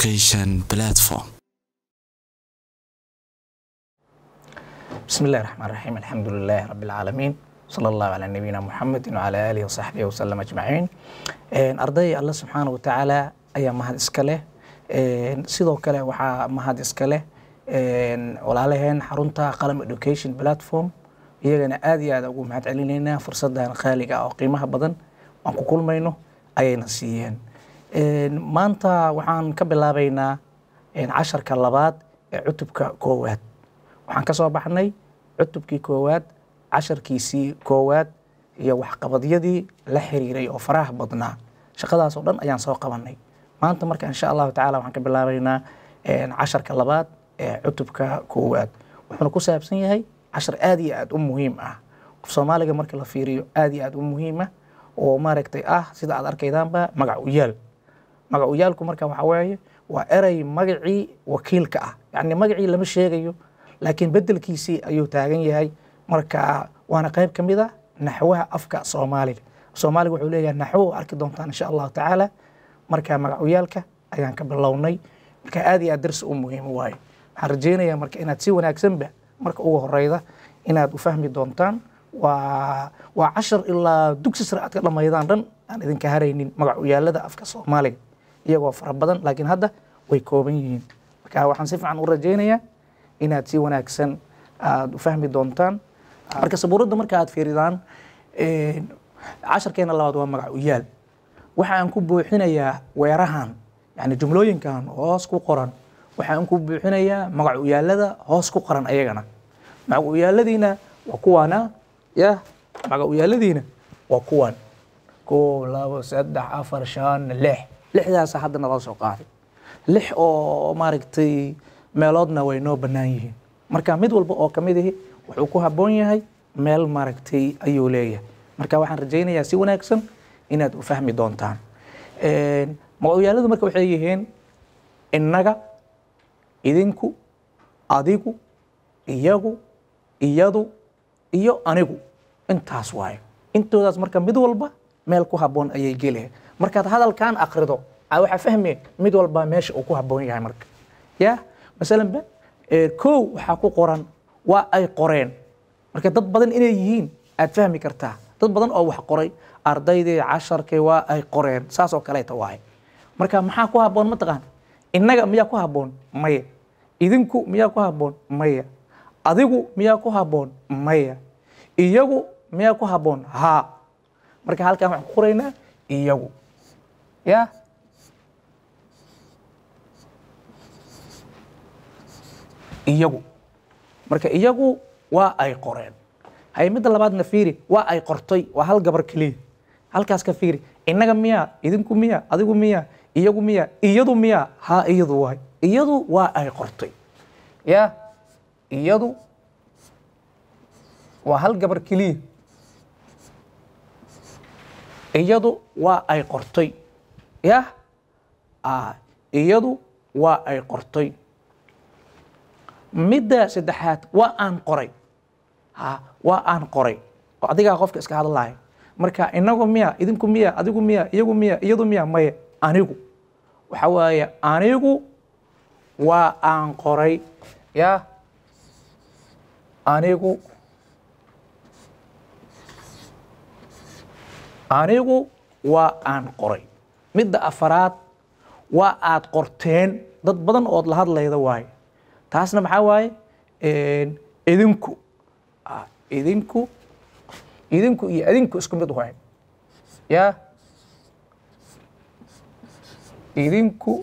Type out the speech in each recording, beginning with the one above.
creation platform. بسم الله الرحمن الرحيم الحمد لله رب العالمين صلى الله على نبينا محمد وعلى آله وصحبه وسلم أجمعين أرضي الله سبحانه وتعالى أي مهد إسكاله sidoo kale waxaa mahad iska leh walaalaheen xarunta qalam education platform iyagana aad iyo aad ugu mahad celinaynaa fursadan qaaliga ah oo qiimaha badan aan ku kulmayno ayayna siiyeen maanta waxaan ka bilaabaynaa casharka labaad ee cutubka koowaad waxaan ka soo baxnay cutubkii koowaad casharkiisii koowaad iyo waxqabadyadii la xiriiray oo faraha badnaa shaqadaasoo dhan ayaan soo qabanay maanta marka insha allahu tacala waxaan ka bilaabaynaa casharka labaad ee cutubka koowaad wuxuuna ku saabsan yahay cashar aad iyo aad u muhiim ah qof soomaaliga marka la fiiriyo aad iyo aad u muhiim ah oo maaragtay ah sida aad arkaydaanba magac u yaal magacuyaalku marka waxaa waa erey magacii wakiilka ah yacni magacii lama sheegayo laakiin beddelkiisii ayuu taagan yahay marka waana qayb ka mid a naxwaha afka soomaaliga soomaaliga wuxuu leeyahay naxwo arki doontaan insha allahu tacaala marka magacyaalka ayaan ka bilownay marka aad iyo aad darsi u muhiim waayo waxaan rajeynayaa marka inaad si wanaagsanba marka ugu horeyda inaad u fahmi doontaan waa waa cashar ilaa dugsi sare aad ka dhammaydaan dhan aan idinka haraynin magacuyaalada afka soomaaliga iyagoo fara badan laakiin hadda way kooban yihiin marka waxaan si fiican u rajaynayaa inaad si wanaagsan aada u fahmi doontaan marka sabuuradda marka aad fiiridaan eh, casharkeena labaad waa magac u yaal waxa aan ku buuxinayaa weerahan yani jumlooyinkan hoos ku qoran waxa aan ku buuxinayaa magac u hoos ku qoran ayagana magac u yaaladiina waa kuwaana ya magac u yaaladiina waa kuwan kow labo saddex afar shan lix lixdaasa hadda naloo soo qaaday lix oo maaragtay meeloodna way noo bannaan yihiin marka mid walba oo ka mid ahi wuxuu ku habboon yahay meel maaragtay ayuu leeyahay marka waxaan rajaynayaa si wanaagsan inaad u fahmi doontaan magacyaaladu marka waxay yihiin innaga idinku adigu iyagu iyadu iyo anigu intaas waayo intoodaas marka mid walba meel ku habboon ayay gelayan markaad hadalkan akrido ah waxaa fahmi mid walba meesha uu ku habboon yahay marka ya masalanba kow waxaa ku qoran waa ay qoreen marka dad badan inay yihiin aad fahmi kartaa dad badan oo wax qoray ardaydii casharkii waa ay qoreen saas oo kaleeta waahay marka maxaa ku habboon mataqaan innaga miyaa ku habboon maya idinku miyaa ku habboon maya adigu miyaa ku habboon maya iyagu miyaa ku habboon haa marka halkaan waxaan ku qoraynaa iyagu ya iyagu marka iyagu waa ay qoreen hay midda labaadna fiiri waa ay qortay waa hal gabar keliya halkaas ka fiiri innaga miyaa idinku miya adigu miya iyagu miya iyadu miya ha iyadu waay iyadu waa ay qortay ya iyadu waa hal gabar keliya iyadu waa ay qortay yah ah, iyadu waa ay qortay midda saddexaad waa aan qoray ha waa aan qoray adigaa qofka iska hadlaya marka inagu miya idinku miya adigu miya iyagu miya iyadu miya maye anigu waxa waaye anigu waa aan qoray yah anigu anigu waa aan qoray midda afaraad waa aad qorteen dad badan ood la hadlayda waaye taasna maxaa waaye idinku idinku idinku iyo adinku isku mid waaye ya idinku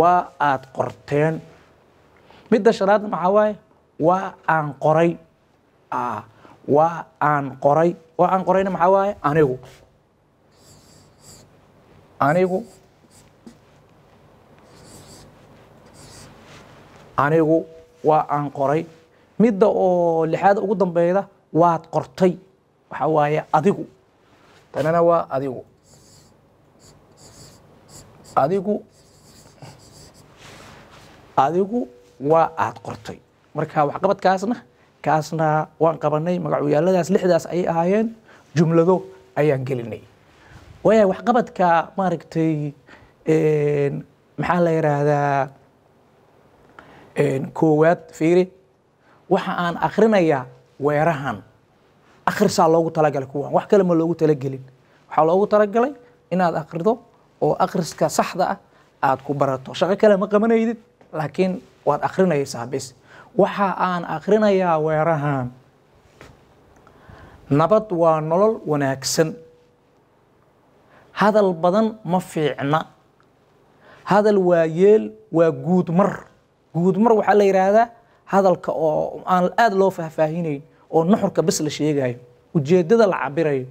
waa aad qorteen midda shanaadna maxaa waaye waa aan qoray waa aan qoray oo aan qorayna maxaa waaye anigu anigu anigu waa aan qoray midda oo lixaad ugu dambeyda waad qortay waxaa waaye adigu tanana waa adigu adigu adigu waa aad qortay marka waxqabadkaasna kaasna waan qabanay magacuyaalladaas lixdaas ayay ahaayeen jumlado ayaan gelinay waya waxqabadka maaragtay maxaa la yidhaahdaa koowaad fiiri waxa aan akrinayaa weerahan akrisaa loogu talagalay kuwan wax kale ma loogu talagelin waxaa loogu talagalay inaad akhrido oo akriska saxda ah aad ku barato shaqo kale ma qabanaydi laakiin waad akrinaysaa bis waxa aan akrinayaa weerahan nabad waa nolol wanaagsan hadal badan ma fiicna hadal waa yeel waa guudmar guudmar waxaa la yidhaahdaa hadalka oo aan aad loo fahfaahinayn oo nuxurka bes la sheegayo ujeeddada la cabirayo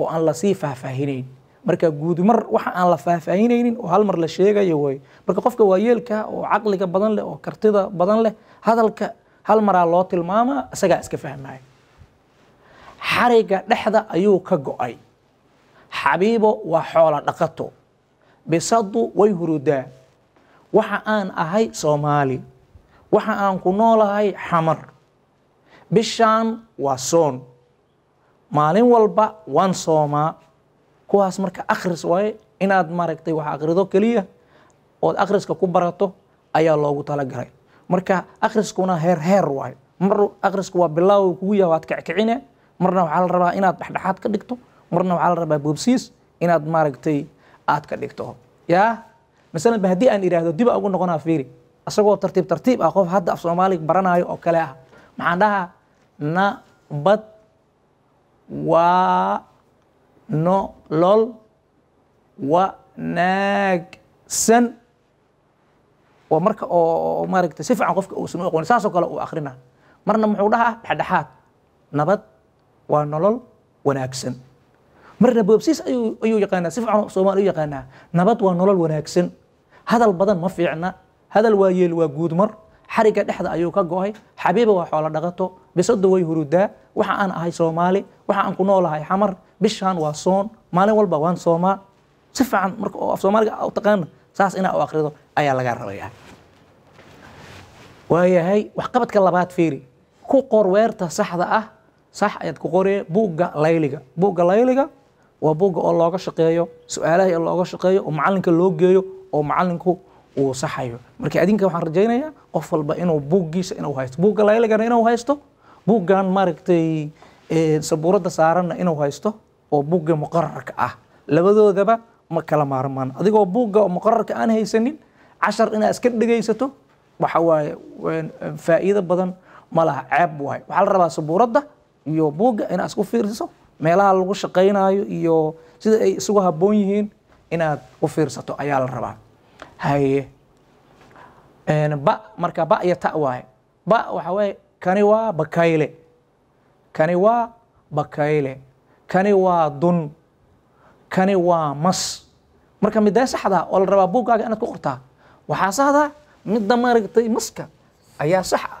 oo aan lasii faahfaahinayn marka guudmar waxa aan la faahfaahinaynin oo halmar la sheegayo way marka qofka waayeelka oo caqliga badan leh oo kartida badan leh hadalka halmaraa loo tilmaamaa isagaa iska fahmaya xariga dhexda ayuu ka go-ay xabiibo waa xoola dhaqato bisadu way hurudaa waxa aan ahay soomaali waxa aan ku noolahay xamar bishaan waa soon maalin walba waan soomaa kuwaas marka akhris waaye inaad maaragtay wax akhrido keliya ood akhriska ku barato ayaa loogu talagalay marka akhriskuna heer heer waaye mar akhrisku waa bilaaw kugu yahay waad kickicine marna waxaa la rabaa inaad dhexdhexaad ka dhigto marna waxaa la rabaa boobsiis inaad maaragtay aad ka dhigto yaa masalan ba haddii aan idhaahdo diba ugu noqonaa fiiri isagoo tartiib tartiib ah qof hadda af baranaayo oo kale ah maxaan dhahaa nabad waa nolol wanaagsan oo marka oo maaragtay si fiican qofka uusan u aqooni saasoo kale uu akhrina marna muxuu dhahaa dhexdhexaad nabad waa nolol wanaagsan marna boobsiis ayuu yaqaanaa si fiican soomaali u yaqaanaa nabad waa nolol wanaagsan hadal badan ma fiicna hadal waa yeel waa guudmar xarigga dhexda ayuu ka go'ay xabiiba waa xoolo dhaqato bisadu way hurudaa waxa aan ahay soomaali waxa aan ku noolahay xamar bishaan waa soon maalin walba waan soomaa si fiican marka oo af u taqaana saas inaa u akhrido ayaa laga rabaya waayahay waxqabadka labaad fiiri ku qor weerta saxda ah sax ayaad ku qoree buugga layliga buugga layliga waa buugga oo looga shaqeeyo su-aalaha oo looga shaqeeyo oo macalinka loo geeyo oo macalinku uu saxayo marka adinka waxaan rajaynayaa qof walba inuu buuggiisa inuu haysto buugga laylagana inuu haysto buuggan maaragtay eh, sabuuradda saaranna inuu haysto oo buugga muqararka ah labadoodaba ma kala maarmaan adigoo buugga muqararka aan haysanin cashar inaad iska dhegaysato waxa waaye faa'iido badan ma laha ceeb waaye waxaa la rabaa sabuuradda iyo buugga inaad isku fiirsiso meelaha lagu shaqaynaayo iyo sida ay isugu haboon yihiin inaad u fiirsato ayaa la rabaa haye ba marka ba iyo ta waaye ba waxaa weeye kani waa bakayle kani waa bakayle kani waa dun kani waa mas marka middaa saxda oo la rabaa buuggaaga inaad ku qortaa waxaa saxda midda maaragtay maska ayaa saxa ah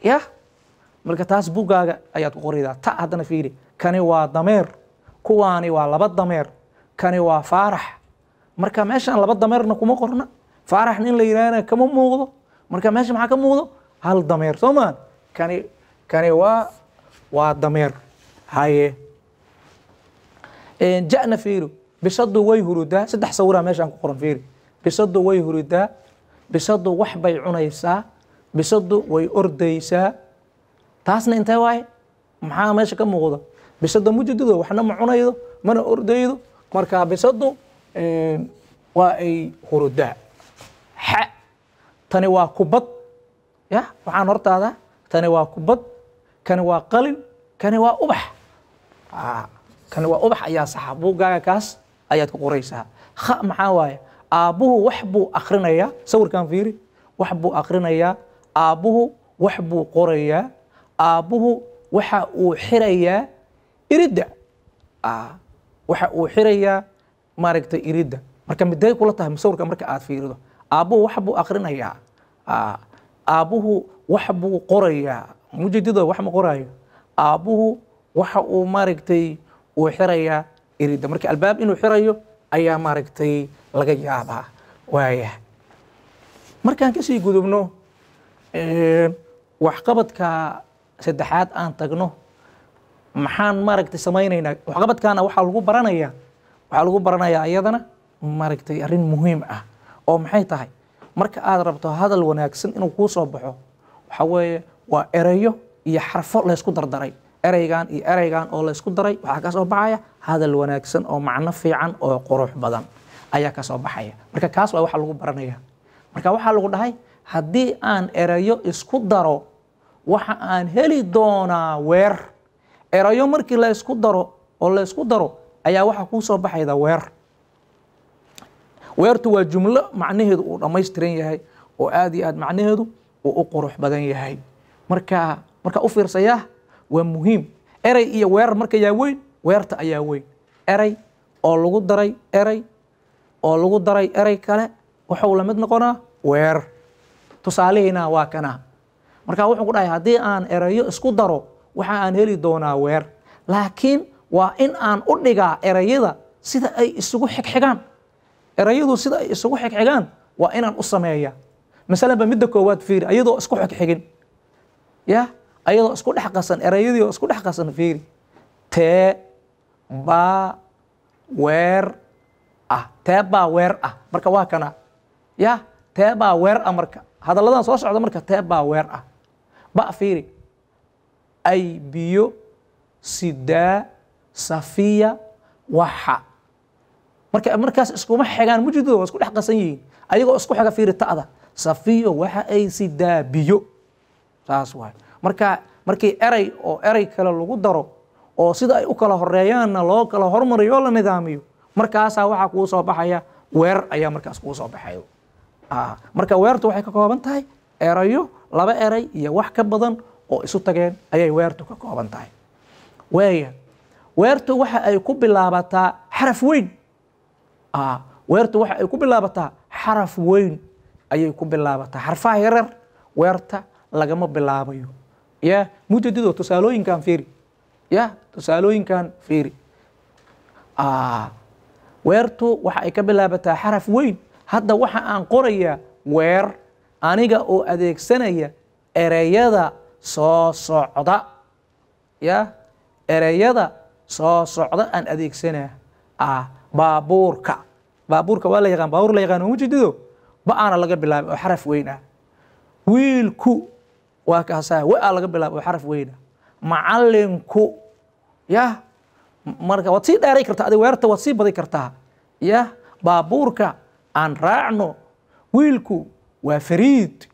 yah marka taas buuggaaga ayaad ku qoraydaa ta haddana fiiri kani waa dameer kuwaani waa laba dameer kani waa faarax marka meeshaan laba dameerna kuma qorna faaraxna in la yidhaahna kama muuqdo marka meesha maxaa ka muuqdo hal dameer soo maa kani kani waa waa dameer haye ja'na fiiro bisadu way hurudaa saddex sawiraa meeshaan ku qoran fiiri bisadu way hurudaa bisadu wax bay cunaysaa bisadu way ordaysaa taasna intee waaye maxaa meesha ka muuqda bisada ma jedido waxna ma cunaydo mana ordaydo marka bisadu eh, waa ay hurudaa xa tani waa kubad ya waxaan hortaada tani waa kubad kani waa qalin kani waa ubax ah, kani waa ubax ayaa saxa buuggaaga kaas ayaad ku qoraysaa kha maxaa waaye aabbuhu wax buu akhrinayaa sawirkan fiiri wax buu akhrinayaa aabbuhu wax buu qorayaa aabbuhu waxa uu xirayaa iridda waxa uu xirayaa maaragtay iridda marka miday kula tahay musawirka marka aad fiirido aabbuhu wax buu akhrinayaa aabbuhu wax buu qorayaa mujadido wax ma qoraayo aabbuhu waxa uu maaragtay uu xirayaa iridda marka albaab inuu xirayo ayaa maaragtay laga yaabaa waaya markaan kasii gudubno waxqabadka saddexaad aan tagno maxaan maaragtay samaynaynaa waxqabadkaana waxaa lagu baranayaa waxaa lagu baranayaa iyadana maaragtay arrin muhiim ah oo maxay tahay marka aad rabto hadal wanaagsan inuu kuu soo baxo waxaa weeye waa erayo iyo xarfo laysku dardaray ereygan iyo ereygan oo laysku daray waxaa ka baxaya hadal wanaagsan oo macno fiican oo qurux badan ayaa ka soo baxaya marka kaas waa waxa lagu baranaya marka waxaa lagu dhahay haddii aan erayo isku daro waxa aan heli doonaa weer erayo markii la daro oo la daro ayaa waxaa kuu soo baxayda weer weertu waa jumlo macnaheedu uu dhammaystiran yahay oo aad iyo aad macnaheedu uu u qurux badan yahay markaa markaa u fiirsayaa waa muhiim erey iyo weerar marka weyn weerta ayaa weyn erey oo lagu daray erey oo lagu daray erey kale wuxuu la noqonaa weer tusaalihiina waa kana markaa wuxuu ku dhahay haddii aan erayo isku daro waxa aan heli doonaa weer laakiin waa in aan u dhigaa erayada sida ay isugu xigxigaan erayadu sida ay isugu xigxigaan waa inaan u sameeya masalanba midda koowaad fiiri ayadoo isku xigxigin ya ayadoo isku dhex qasan erayadii oo isku dhex qasan fiiri tee baa weer ah tee baa weer ah marka waa kana ya tee baa weer ah marka hadalladaan soo socda marka tee baa weer ah ba fiiri ay biyo sidaa safiya waxa marka markaas iskuma xegaan mujrido waa isku dhex qasan yihiin ayagoo isku xega fiiri ta'da safiyo waxa ay sidaa biyo saas waay marka markii eray oo eray kale lagu daro oo sida ay u kala horeeyaanna loo kala hormariyo oo la nidaamiyo markaasaa waxaa kuu soo baxaya weer ayaa markaas kuu soo baxayo marka weertu waxay ka kooban tahay erayo laba eray iyo wax ka badan oo isu tageen ayay weertu ka kooban tahay waaya weertu waxa ay ku bilaabataa xaraf weyn weertu waxa ay ku bilaabataa xaraf weyn ayay ku bilaabataa xarfaha yarar weerta lagama bilaabayo ya mujadido tusaalooyinkan fiiri ya tusaalooyinkan fiiri weertu waxa ay ka bilaabataa xaraf weyn hadda waxa aan qorayaa weer aniga oo adeegsanaya ereyada soo socda ya ereyada soo socda aan adeegsana ah baabuurka baabuurka waa la yaqaan baabuur la yaqaan mujidido ba-aana laga bilaabin oo xaraf weyn ah. wiilku waa kaasaa wa-a laga bilaabin oo xaraf weyn ah macallinku marka waad sii dheeray kartaa adig weerarta waad sii badi kartaa yah baabuurka aan raacno wiilku waa fariid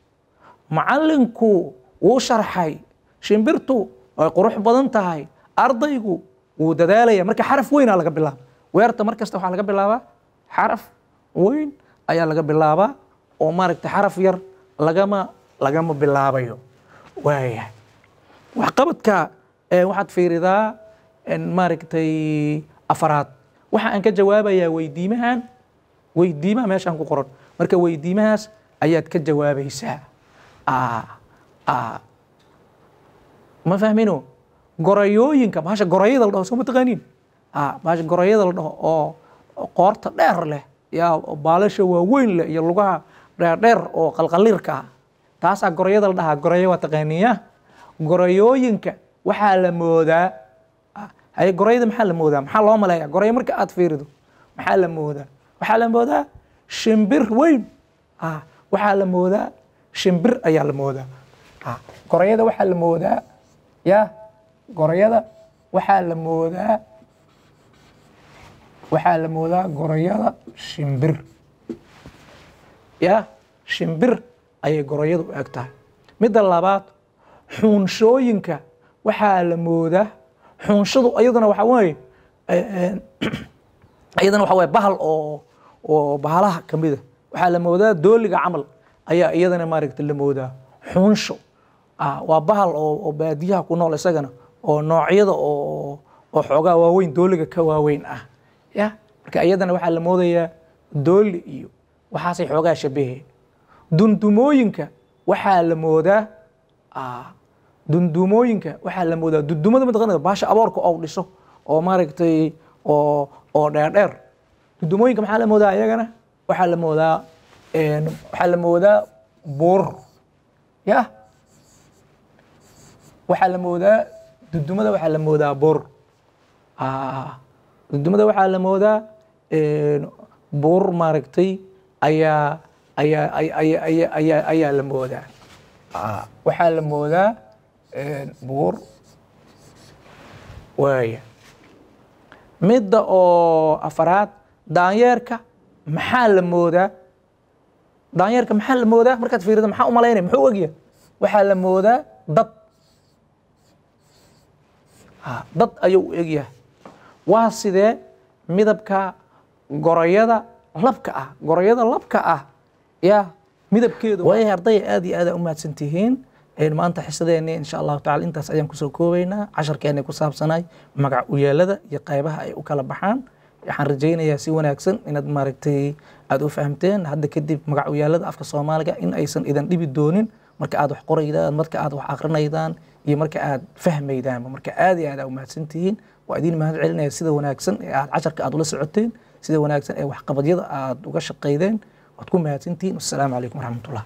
macallinku wuu sharxay shimbirtu ay qurux badan tahay ardaygu wuu dadaalaya marka xaraf weynaa laga bilaaba weerta mar kasta waxaa laga bilaabaa xaraf weyn ayaa laga bilaabaa oo maaragta xaraf yar lagama lagama bilaabayo waayahay waxqabadka waxaad fiiridaa maaragtay afaraad waxa aan ka jawaabayaa weydiimahan weydiimaha meeshaan ku qoran marka weydiimahaas ayaad ka jawaabaysaa ma fahmino gorayooyinka bahasha gorayada la dhaho soo mataqaaniin bahasha gorayada la oo qoorta dheer leh yaa baalasha waaweyn leh iyo lugaha dheerdheer oo qalqaliirka ah taasaa gorayada la dhahaa waa taqaaniya gorayooyinka waxaa la moodaa gorayada maxaa la moodaa maxaa loo maleeyaa gorayo marka aad fiirido maxaa la moodaa waxaa la moodaa shimbir weyn waxaa la moodaa shimbir ayaa la moodaa gorayada waxaa la moodaa ya gorayada waxaa la moodaa waxaa la moodaa gorayada shimbir ya shimbir ayay gorayadu u eg tahay midda labaad xuunshooyinka waxaa la moodaa xuunshadu ayaduna waxaa weye iyadana eh, eh, waxaa weye bahal oo oo bahalaha kamida ah. waxaa la moodaa dooliga camal ayaa iyadana maaragta la moodaa xuunsho Ah, waa bahal oo baadiyaha ku nool isagana oo noocyada oo xoogaa waaweyn dooliga ka waaweyn ah ya marka iyadana waxaa la moodayaa dooli iyo waxaasay xoogaa shabahe dundumooyinka waxaa la moodaa ah, dundumooyinka waxaa la moodaa dundumada mataqanaa baasha aboorka oo dhiso oo maaragtay oo oo dheerdheer dudumooyinka maxaa la moodaa iyagana waxaa la moodaa waxaa la moodaa buur ya waxaa la moodaa dudumada waxaa la moodaa bur ah, dudumada waxaa la moodaa bur maaragtay ayaa ayaa ayaa ayaa ayaa la moodaa ah. waxaa la moodaa buur waaya midda oo afaraad daanyeerka maxaa la moodaa daanyeerka maxaa la moodaa markaad fiirido maxaa u malaynaya muxuu ogya waxaa la moodaa dab dad ayuu u egyahay waa sidee midabka gorayada labka ah gorayada labka ah ya midabkeedu way ardaya aad iyo aada u mahadsan tihiin maanta xisadeenni insha allahu tacala intaas ayaan kusoo koobaynaa casharkeenna ku saabsanay magac uyeelada iyo qaybaha ay u kala baxaan waxaan rajaynayaa si wanaagsan inaad maaragtay aad u fahamteen hadda kadib magac uyaalada afka soomaaliga in aysan idan dhibi doonin marka aad wax qoraydaan marka aad wax akrinaydaan iyo marka aad fahmaydaanba marka aad iyo aad aa umahadsantihiin waa idiin mahad celinaya sida wanaagsan ee aad casharka aad ula socoteen sida wanaagsan ee waxqabadyada aad uga shaqaydeen waad ku mahadsantihiin wassalaamu calaykum waraxmatullah